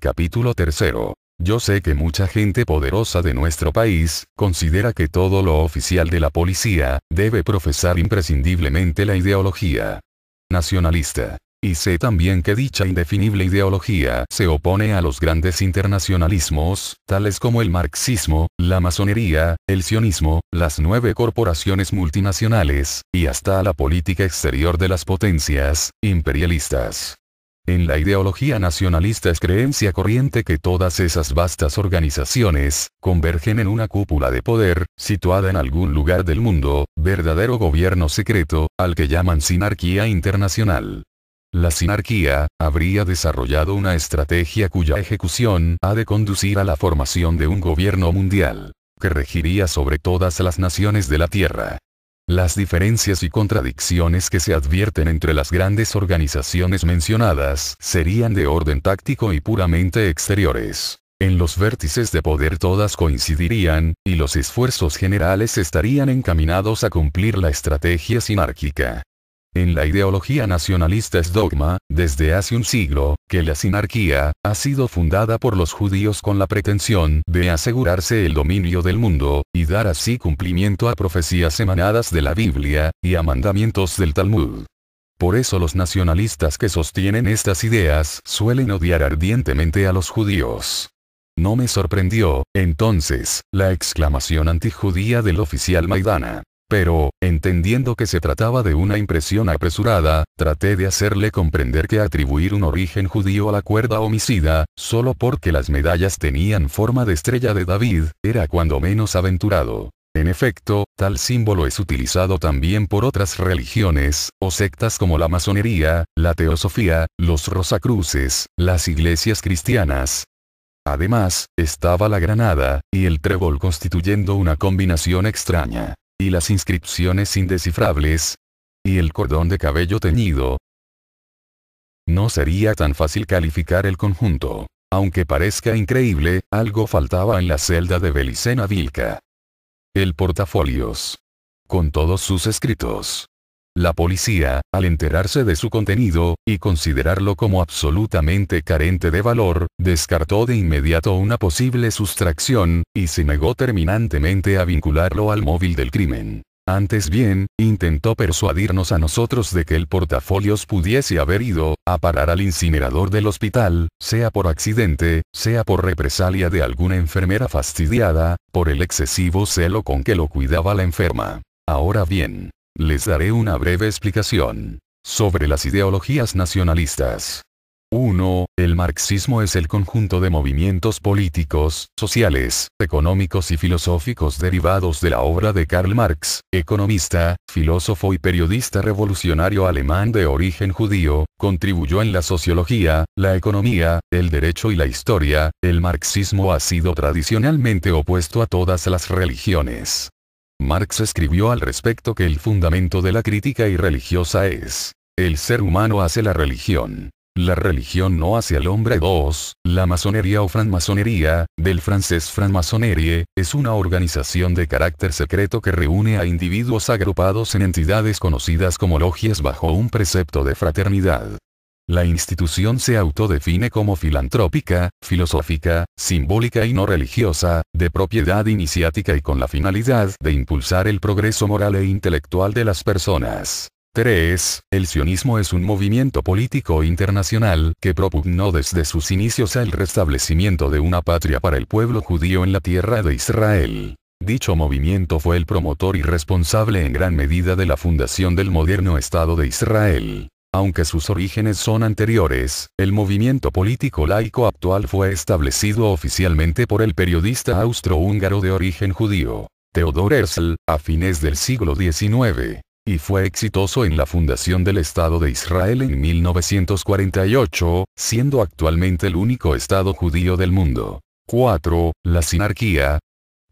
Capítulo 3. Yo sé que mucha gente poderosa de nuestro país, considera que todo lo oficial de la policía, debe profesar imprescindiblemente la ideología nacionalista. Y sé también que dicha indefinible ideología se opone a los grandes internacionalismos, tales como el marxismo, la masonería, el sionismo, las nueve corporaciones multinacionales, y hasta a la política exterior de las potencias imperialistas. En la ideología nacionalista es creencia corriente que todas esas vastas organizaciones, convergen en una cúpula de poder, situada en algún lugar del mundo, verdadero gobierno secreto, al que llaman sinarquía internacional. La sinarquía, habría desarrollado una estrategia cuya ejecución ha de conducir a la formación de un gobierno mundial, que regiría sobre todas las naciones de la Tierra. Las diferencias y contradicciones que se advierten entre las grandes organizaciones mencionadas serían de orden táctico y puramente exteriores. En los vértices de poder todas coincidirían, y los esfuerzos generales estarían encaminados a cumplir la estrategia sinárquica. En la ideología nacionalista es dogma, desde hace un siglo, que la sinarquía, ha sido fundada por los judíos con la pretensión de asegurarse el dominio del mundo, y dar así cumplimiento a profecías emanadas de la Biblia, y a mandamientos del Talmud. Por eso los nacionalistas que sostienen estas ideas suelen odiar ardientemente a los judíos. No me sorprendió, entonces, la exclamación antijudía del oficial Maidana. Pero, entendiendo que se trataba de una impresión apresurada, traté de hacerle comprender que atribuir un origen judío a la cuerda homicida, solo porque las medallas tenían forma de estrella de David, era cuando menos aventurado. En efecto, tal símbolo es utilizado también por otras religiones, o sectas como la masonería, la teosofía, los rosacruces, las iglesias cristianas, Además, estaba la granada, y el trébol constituyendo una combinación extraña y las inscripciones indescifrables, y el cordón de cabello teñido. No sería tan fácil calificar el conjunto. Aunque parezca increíble, algo faltaba en la celda de Belicena Vilca. El portafolios. Con todos sus escritos. La policía, al enterarse de su contenido, y considerarlo como absolutamente carente de valor, descartó de inmediato una posible sustracción, y se negó terminantemente a vincularlo al móvil del crimen. Antes bien, intentó persuadirnos a nosotros de que el portafolios pudiese haber ido, a parar al incinerador del hospital, sea por accidente, sea por represalia de alguna enfermera fastidiada, por el excesivo celo con que lo cuidaba la enferma. Ahora bien, les daré una breve explicación sobre las ideologías nacionalistas. 1. El marxismo es el conjunto de movimientos políticos, sociales, económicos y filosóficos derivados de la obra de Karl Marx, economista, filósofo y periodista revolucionario alemán de origen judío, contribuyó en la sociología, la economía, el derecho y la historia. El marxismo ha sido tradicionalmente opuesto a todas las religiones. Marx escribió al respecto que el fundamento de la crítica irreligiosa es, el ser humano hace la religión. La religión no hace al hombre dos, La masonería o francmasonería, del francés francmasonerie es una organización de carácter secreto que reúne a individuos agrupados en entidades conocidas como logias bajo un precepto de fraternidad. La institución se autodefine como filantrópica, filosófica, simbólica y no religiosa, de propiedad iniciática y con la finalidad de impulsar el progreso moral e intelectual de las personas. 3. El sionismo es un movimiento político internacional que propugnó desde sus inicios el restablecimiento de una patria para el pueblo judío en la tierra de Israel. Dicho movimiento fue el promotor y responsable en gran medida de la fundación del moderno Estado de Israel. Aunque sus orígenes son anteriores, el movimiento político laico actual fue establecido oficialmente por el periodista austrohúngaro de origen judío, Theodor Herzl, a fines del siglo XIX, y fue exitoso en la fundación del Estado de Israel en 1948, siendo actualmente el único Estado judío del mundo. 4. La sinarquía,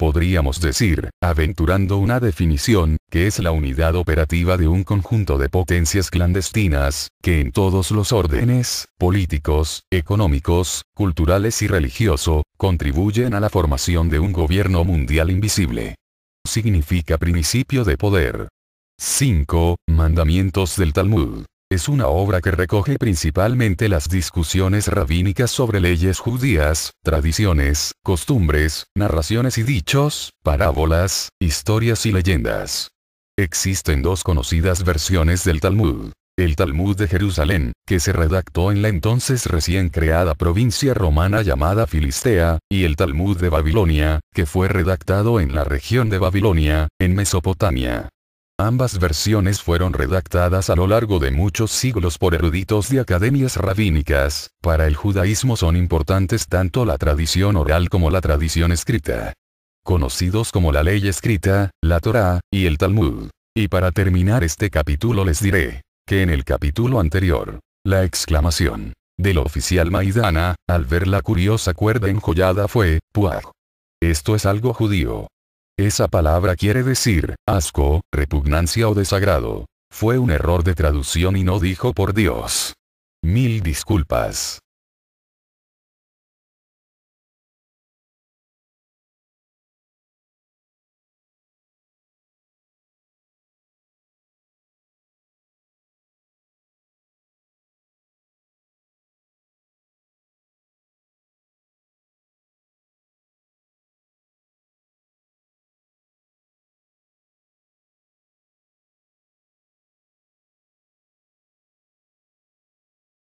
podríamos decir, aventurando una definición, que es la unidad operativa de un conjunto de potencias clandestinas, que en todos los órdenes, políticos, económicos, culturales y religioso, contribuyen a la formación de un gobierno mundial invisible. Significa principio de poder. 5. Mandamientos del Talmud. Es una obra que recoge principalmente las discusiones rabínicas sobre leyes judías, tradiciones, costumbres, narraciones y dichos, parábolas, historias y leyendas. Existen dos conocidas versiones del Talmud. El Talmud de Jerusalén, que se redactó en la entonces recién creada provincia romana llamada Filistea, y el Talmud de Babilonia, que fue redactado en la región de Babilonia, en Mesopotamia. Ambas versiones fueron redactadas a lo largo de muchos siglos por eruditos de academias rabínicas, para el judaísmo son importantes tanto la tradición oral como la tradición escrita. Conocidos como la ley escrita, la Torá, y el Talmud. Y para terminar este capítulo les diré, que en el capítulo anterior, la exclamación del oficial Maidana, al ver la curiosa cuerda enjollada fue, ¡puaj! Esto es algo judío. Esa palabra quiere decir, asco, repugnancia o desagrado. Fue un error de traducción y no dijo por Dios. Mil disculpas.